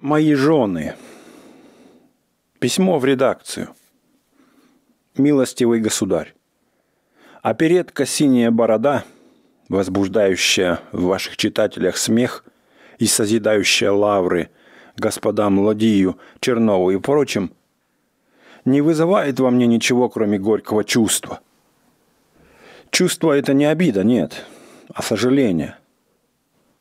Мои жены. Письмо в редакцию. Милостивый государь. Оперетка «Синяя борода», возбуждающая в ваших читателях смех и созидающая лавры господам Ладию, Чернову и прочим, не вызывает во мне ничего, кроме горького чувства. Чувство – это не обида, нет, а сожаление.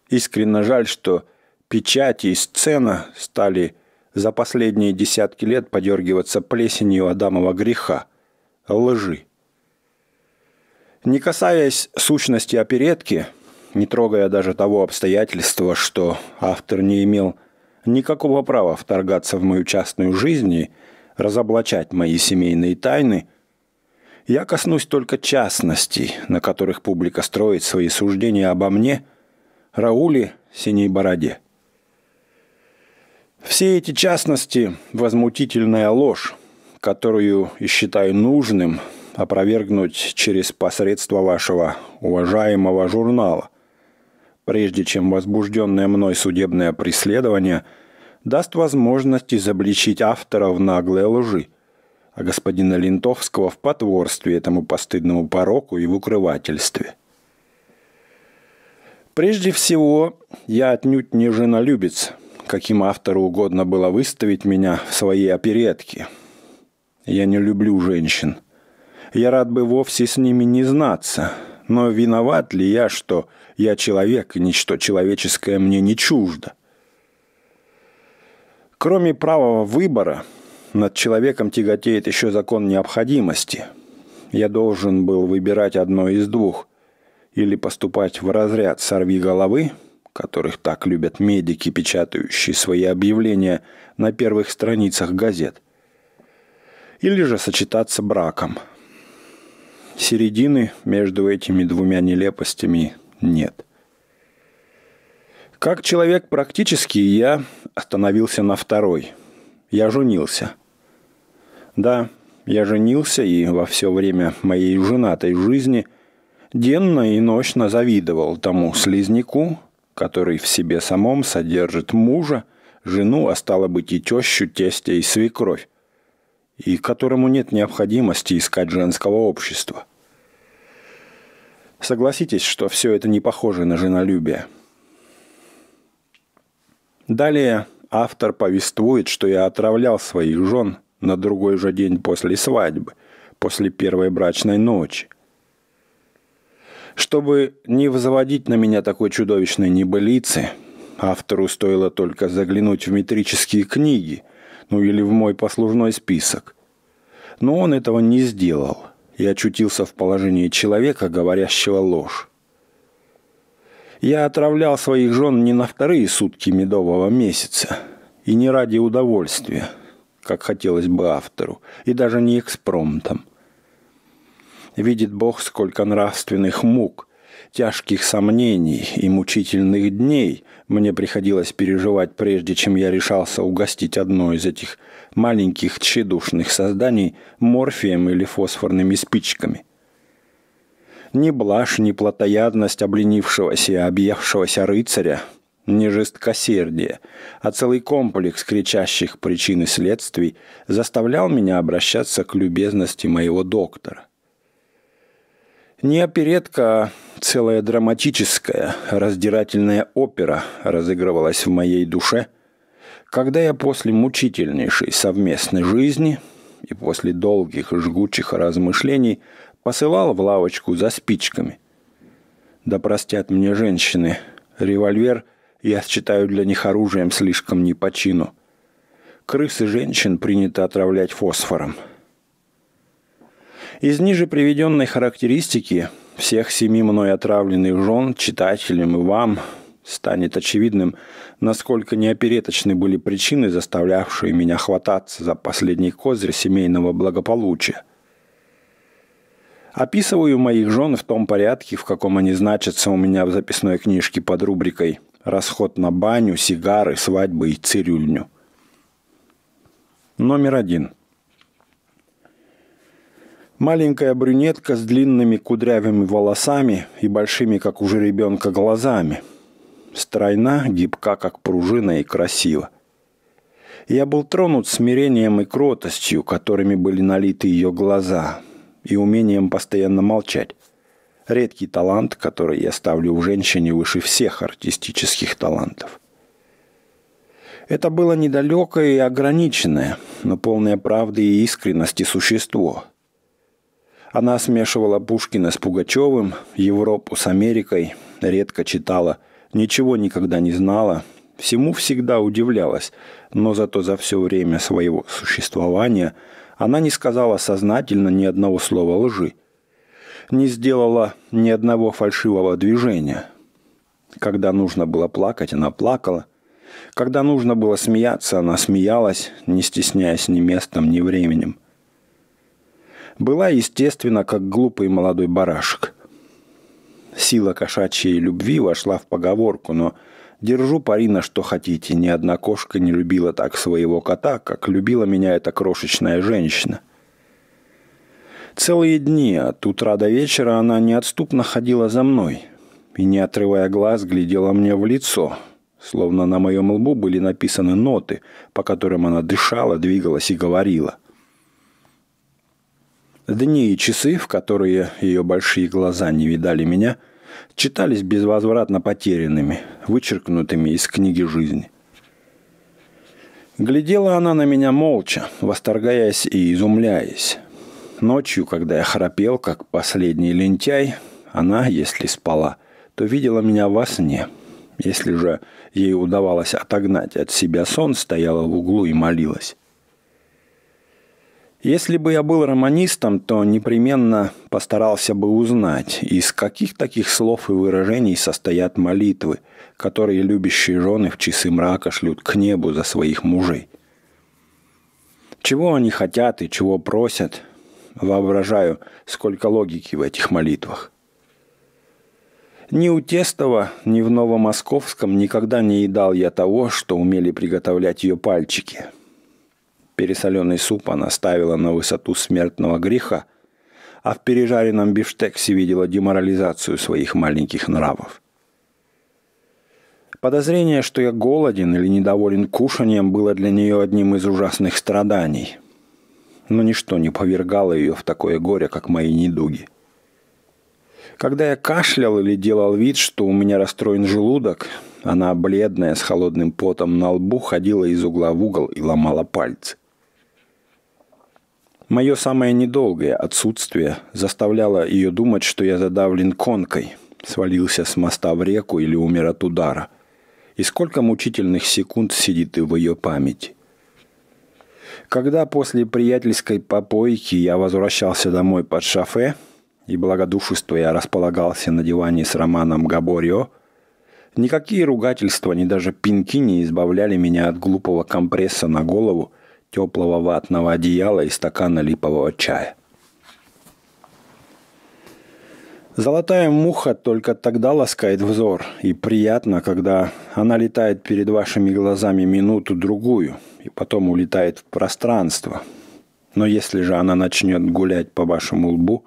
Искренне жаль, что – Печати и сцена стали за последние десятки лет подергиваться плесенью Адамова греха – лжи. Не касаясь сущности оперетки, не трогая даже того обстоятельства, что автор не имел никакого права вторгаться в мою частную жизнь и разоблачать мои семейные тайны, я коснусь только частностей, на которых публика строит свои суждения обо мне, Рауле, Синей Бороде – все эти частности – возмутительная ложь, которую и считаю нужным опровергнуть через посредство вашего уважаемого журнала, прежде чем возбужденное мной судебное преследование даст возможность изобличить автора в наглой лжи, а господина Лентовского в потворстве этому постыдному пороку и в укрывательстве. Прежде всего, я отнюдь не женолюбец, каким автору угодно было выставить меня в своей оперетке. Я не люблю женщин. Я рад бы вовсе с ними не знаться. Но виноват ли я, что я человек, и ничто человеческое мне не чуждо? Кроме правого выбора, над человеком тяготеет еще закон необходимости. Я должен был выбирать одно из двух. Или поступать в разряд «сорви головы», которых так любят медики, печатающие свои объявления на первых страницах газет. Или же сочетаться браком. Середины между этими двумя нелепостями нет. Как человек практически, я остановился на второй. Я женился. Да, я женился, и во все время моей женатой жизни – денно и нощно завидовал тому слизняку, который в себе самом содержит мужа, жену, а стало быть и тещу, тестя и свекровь, и которому нет необходимости искать женского общества. Согласитесь, что все это не похоже на женолюбие. Далее автор повествует, что я отравлял своих жен на другой же день после свадьбы, после первой брачной ночи – чтобы не возводить на меня такой чудовищной небылицы, автору стоило только заглянуть в метрические книги, ну или в мой послужной список. Но он этого не сделал и очутился в положении человека, говорящего ложь. Я отравлял своих жен не на вторые сутки медового месяца и не ради удовольствия, как хотелось бы автору, и даже не экспромтом. Видит Бог, сколько нравственных мук, тяжких сомнений и мучительных дней мне приходилось переживать, прежде чем я решался угостить одно из этих маленьких тщедушных созданий морфием или фосфорными спичками. Ни блажь, ни плотоядность обленившегося и объевшегося рыцаря не жесткосердие, а целый комплекс кричащих причин и следствий заставлял меня обращаться к любезности моего доктора. Не оперетка, а целая драматическая, раздирательная опера разыгрывалась в моей душе, когда я после мучительнейшей совместной жизни и после долгих жгучих размышлений посылал в лавочку за спичками. Да простят мне женщины, револьвер я считаю для них оружием слишком не по чину. Крысы женщин принято отравлять фосфором – из ниже приведенной характеристики всех семи мной отравленных жен читателям и вам станет очевидным, насколько неопереточны были причины, заставлявшие меня хвататься за последний козырь семейного благополучия. Описываю моих жен в том порядке, в каком они значатся у меня в записной книжке под рубрикой «Расход на баню, сигары, свадьбы и цирюльню». Номер один – Маленькая брюнетка с длинными кудрявыми волосами и большими, как у жеребенка, глазами. Стройна, гибка, как пружина и красива. Я был тронут смирением и кротостью, которыми были налиты ее глаза, и умением постоянно молчать. Редкий талант, который я ставлю в женщине выше всех артистических талантов. Это было недалекое и ограниченное, но полное правды и искренности существо – она смешивала Пушкина с Пугачевым, Европу с Америкой, редко читала, ничего никогда не знала, всему всегда удивлялась, но зато за все время своего существования она не сказала сознательно ни одного слова лжи, не сделала ни одного фальшивого движения. Когда нужно было плакать, она плакала. Когда нужно было смеяться, она смеялась, не стесняясь ни местом, ни временем – была, естественно, как глупый молодой барашек. Сила кошачьей любви вошла в поговорку, но держу пари на что хотите, ни одна кошка не любила так своего кота, как любила меня эта крошечная женщина. Целые дни, от утра до вечера, она неотступно ходила за мной и, не отрывая глаз, глядела мне в лицо, словно на моем лбу были написаны ноты, по которым она дышала, двигалась и говорила – Дни и часы, в которые ее большие глаза не видали меня, читались безвозвратно потерянными, вычеркнутыми из книги жизни. Глядела она на меня молча, восторгаясь и изумляясь. Ночью, когда я храпел, как последний лентяй, она, если спала, то видела меня во сне. Если же ей удавалось отогнать от себя сон, стояла в углу и молилась. Если бы я был романистом, то непременно постарался бы узнать, из каких таких слов и выражений состоят молитвы, которые любящие жены в часы мрака шлют к небу за своих мужей. Чего они хотят и чего просят, воображаю, сколько логики в этих молитвах. Ни у Тестова, ни в Новомосковском никогда не едал я того, что умели приготовлять ее пальчики – Пересоленный суп она ставила на высоту смертного греха, а в пережаренном бифштексе видела деморализацию своих маленьких нравов. Подозрение, что я голоден или недоволен кушанием, было для нее одним из ужасных страданий. Но ничто не повергало ее в такое горе, как мои недуги. Когда я кашлял или делал вид, что у меня расстроен желудок, она, бледная, с холодным потом на лбу, ходила из угла в угол и ломала пальцы. Мое самое недолгое отсутствие заставляло ее думать, что я задавлен конкой, свалился с моста в реку или умер от удара. И сколько мучительных секунд сидит и в ее памяти. Когда после приятельской попойки я возвращался домой под шафе, и благодушествуя располагался на диване с Романом Габорио, никакие ругательства, ни даже пинки не избавляли меня от глупого компресса на голову – теплого ватного одеяла и стакана липового чая. Золотая муха только тогда ласкает взор, и приятно, когда она летает перед вашими глазами минуту-другую, и потом улетает в пространство. Но если же она начнет гулять по вашему лбу,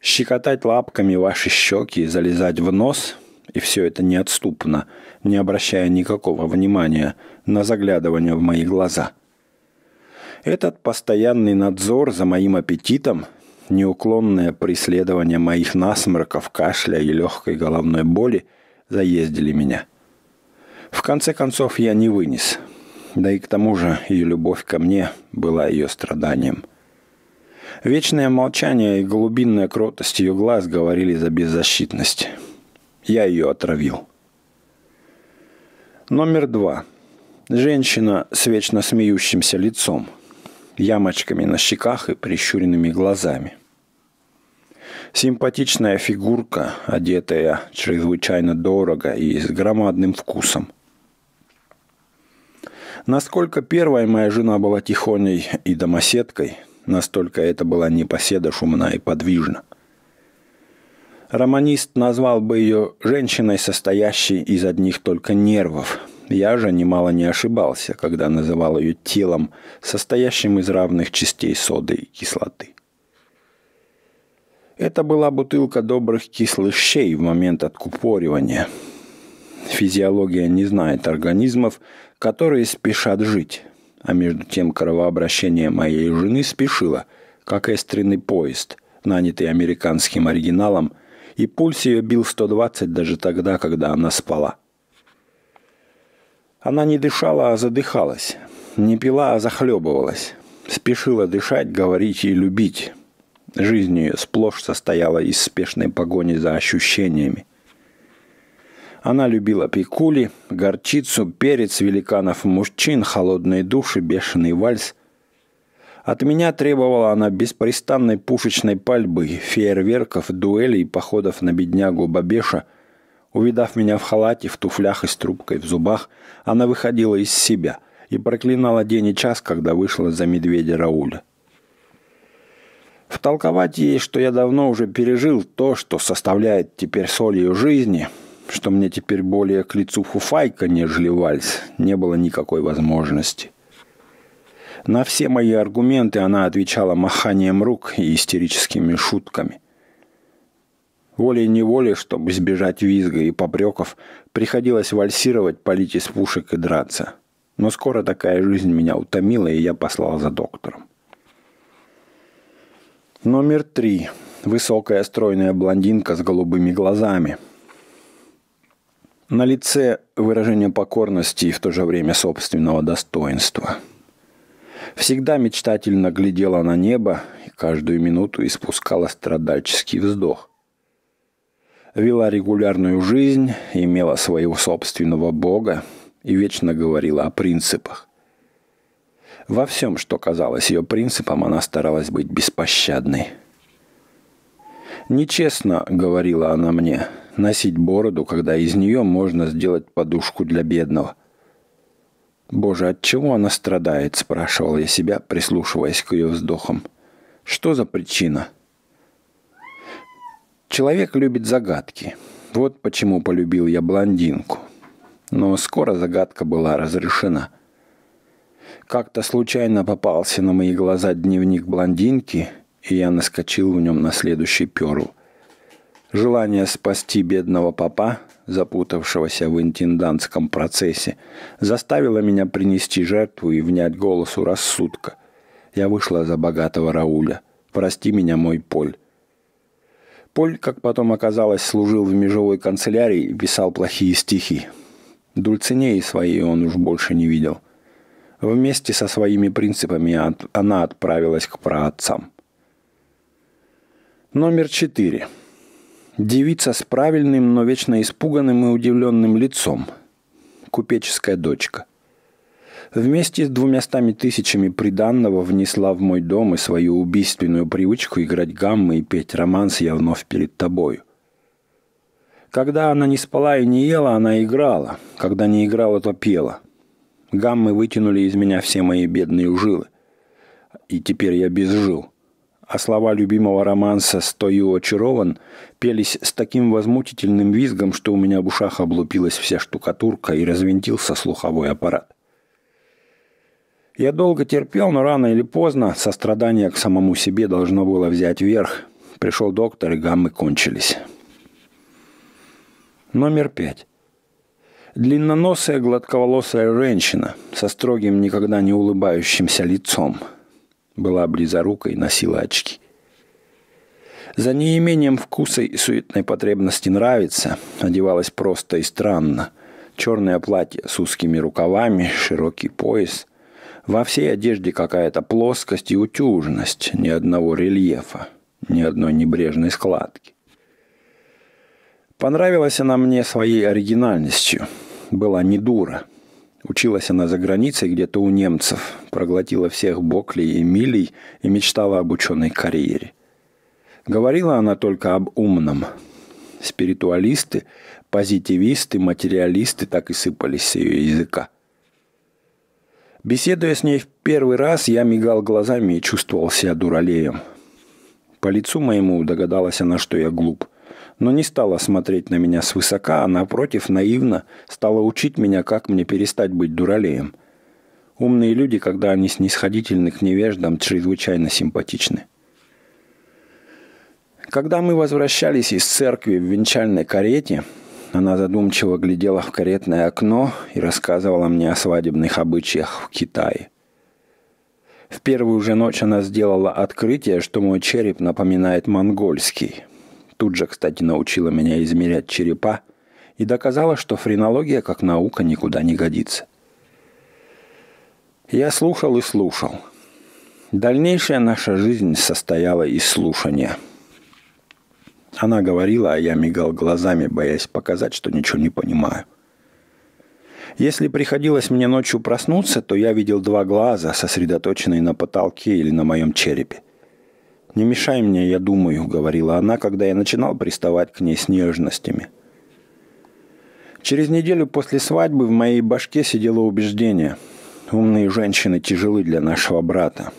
щекотать лапками ваши щеки и залезать в нос, и все это неотступно, не обращая никакого внимания на заглядывание в мои глаза – этот постоянный надзор за моим аппетитом, неуклонное преследование моих насморков, кашля и легкой головной боли заездили меня. В конце концов, я не вынес. Да и к тому же ее любовь ко мне была ее страданием. Вечное молчание и глубинная кротость ее глаз говорили за беззащитность. Я ее отравил. Номер два. Женщина с вечно смеющимся лицом – ямочками на щеках и прищуренными глазами. Симпатичная фигурка, одетая чрезвычайно дорого и с громадным вкусом. Насколько первая моя жена была тихоней и домоседкой, настолько это была непоседа шумна и подвижна. Романист назвал бы ее женщиной, состоящей из одних только нервов – я же немало не ошибался, когда называл ее телом, состоящим из равных частей соды и кислоты. Это была бутылка добрых кислых щей в момент откупоривания. Физиология не знает организмов, которые спешат жить. А между тем кровообращение моей жены спешило, как эстренный поезд, нанятый американским оригиналом, и пульс ее бил 120 даже тогда, когда она спала – она не дышала, а задыхалась. Не пила, а захлебывалась. Спешила дышать, говорить и любить. Жизнь ее сплошь состояла из спешной погони за ощущениями. Она любила пикули, горчицу, перец, великанов-мужчин, холодные души, бешеный вальс. От меня требовала она беспрестанной пушечной пальбы, фейерверков, дуэлей, походов на беднягу Бабеша – Увидав меня в халате, в туфлях и с трубкой в зубах, она выходила из себя и проклинала день и час, когда вышла за медведя Рауля. Втолковать ей, что я давно уже пережил то, что составляет теперь соль ее жизни, что мне теперь более к лицу фуфайка, нежели вальс, не было никакой возможности. На все мои аргументы она отвечала маханием рук и истерическими шутками. Волей-неволей, чтобы избежать визга и попреков, приходилось вальсировать, полить из пушек и драться. Но скоро такая жизнь меня утомила, и я послал за доктором. Номер три. Высокая стройная блондинка с голубыми глазами. На лице выражение покорности и в то же время собственного достоинства. Всегда мечтательно глядела на небо и каждую минуту испускала страдальческий вздох вела регулярную жизнь, имела своего собственного бога и вечно говорила о принципах. Во всем, что казалось ее принципом, она старалась быть беспощадной. «Нечестно», — говорила она мне, — «носить бороду, когда из нее можно сделать подушку для бедного». «Боже, от чего она страдает?» – спрашивал я себя, прислушиваясь к ее вздохам. «Что за причина?» – Человек любит загадки. Вот почему полюбил я блондинку. Но скоро загадка была разрешена. Как-то случайно попался на мои глаза дневник блондинки, и я наскочил в нем на следующий перл. Желание спасти бедного папа, запутавшегося в интендантском процессе, заставило меня принести жертву и внять голосу рассудка. Я вышла за богатого Рауля. «Прости меня, мой Поль. Поль, как потом оказалось, служил в межевой канцелярии писал плохие стихи. Дульцинеи своей он уж больше не видел. Вместе со своими принципами она отправилась к праотцам. Номер четыре. Девица с правильным, но вечно испуганным и удивленным лицом. Купеческая дочка – Вместе с двумястами тысячами приданного внесла в мой дом и свою убийственную привычку играть гаммы и петь романс «Я вновь перед тобою». Когда она не спала и не ела, она играла. Когда не играла, то пела. Гаммы вытянули из меня все мои бедные жилы. И теперь я безжил. А слова любимого романса «Стою очарован» пелись с таким возмутительным визгом, что у меня в ушах облупилась вся штукатурка и развинтился слуховой аппарат. Я долго терпел, но рано или поздно сострадание к самому себе должно было взять верх. Пришел доктор, и гаммы кончились. Номер пять. Длинноносая гладковолосая женщина со строгим, никогда не улыбающимся лицом. Была близорукой, носила очки. За неимением вкуса и суетной потребности нравится, одевалась просто и странно. Черное платье с узкими рукавами, широкий пояс – во всей одежде какая-то плоскость и утюжность, ни одного рельефа, ни одной небрежной складки. Понравилась она мне своей оригинальностью. Была не дура. Училась она за границей где-то у немцев, проглотила всех Боклей и Милей и мечтала об ученой карьере. Говорила она только об умном. Спиритуалисты, позитивисты, материалисты так и сыпались с ее языка. Беседуя с ней в первый раз, я мигал глазами и чувствовал себя дуралеем. По лицу моему догадалась она, что я глуп. Но не стала смотреть на меня свысока, а напротив, наивно, стала учить меня, как мне перестать быть дуралеем. Умные люди, когда они снисходительны к невеждам, чрезвычайно симпатичны. Когда мы возвращались из церкви в венчальной карете – она задумчиво глядела в каретное окно и рассказывала мне о свадебных обычаях в Китае. В первую же ночь она сделала открытие, что мой череп напоминает монгольский. Тут же, кстати, научила меня измерять черепа и доказала, что френология как наука никуда не годится. Я слушал и слушал. Дальнейшая наша жизнь состояла из слушания – она говорила, а я мигал глазами, боясь показать, что ничего не понимаю. Если приходилось мне ночью проснуться, то я видел два глаза, сосредоточенные на потолке или на моем черепе. «Не мешай мне, я думаю», — говорила она, когда я начинал приставать к ней с нежностями. Через неделю после свадьбы в моей башке сидело убеждение. Умные женщины тяжелы для нашего брата.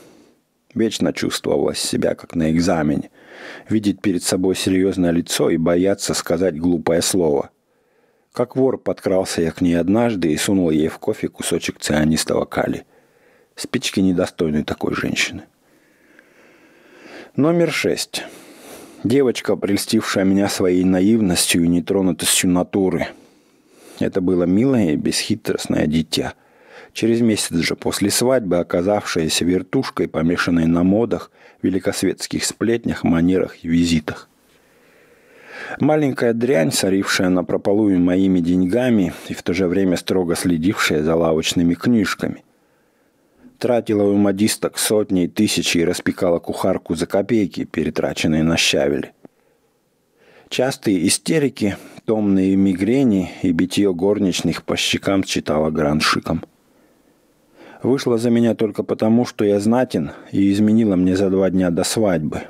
Вечно чувствовала себя, как на экзамене — видеть перед собой серьезное лицо и бояться сказать глупое слово. Как вор подкрался я к ней однажды и сунул ей в кофе кусочек цианистого кали. Спички недостойны такой женщины. Номер шесть. Девочка, прельстившая меня своей наивностью и нетронутостью натуры. Это было милое и бесхитростное дитя – Через месяц же после свадьбы, оказавшаяся вертушкой, помешанной на модах, великосветских сплетнях, манерах и визитах. Маленькая дрянь, сорившая на прополую моими деньгами и в то же время строго следившая за лавочными книжками. Тратила у модисток сотни и тысячи и распекала кухарку за копейки, перетраченные на щавели. Частые истерики, томные мигрени и битье горничных по щекам читала граншиком. Вышла за меня только потому, что я знатен и изменила мне за два дня до свадьбы.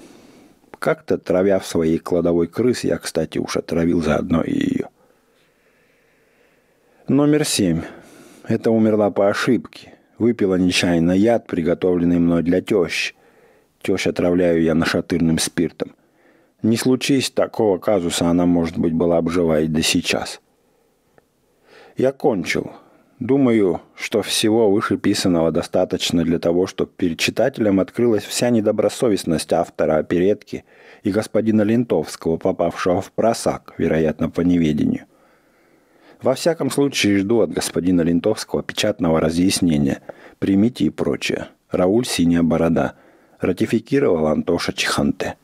Как-то, травя в своей кладовой крыс, я, кстати, уж отравил заодно и ее. Номер семь. Это умерла по ошибке. Выпила нечаянно яд, приготовленный мной для тещи. Тещ отравляю я нашатырным спиртом. Не случись такого казуса, она, может быть, была бы жива и до сейчас. Я кончил. Думаю, что всего вышеписанного достаточно для того, чтобы перед читателем открылась вся недобросовестность автора оперетки и господина Лентовского, попавшего в просак, вероятно, по неведению. Во всяком случае, жду от господина Лентовского печатного разъяснения. Примите и прочее. Рауль Синяя Борода. Ратификировал Антоша Чиханте.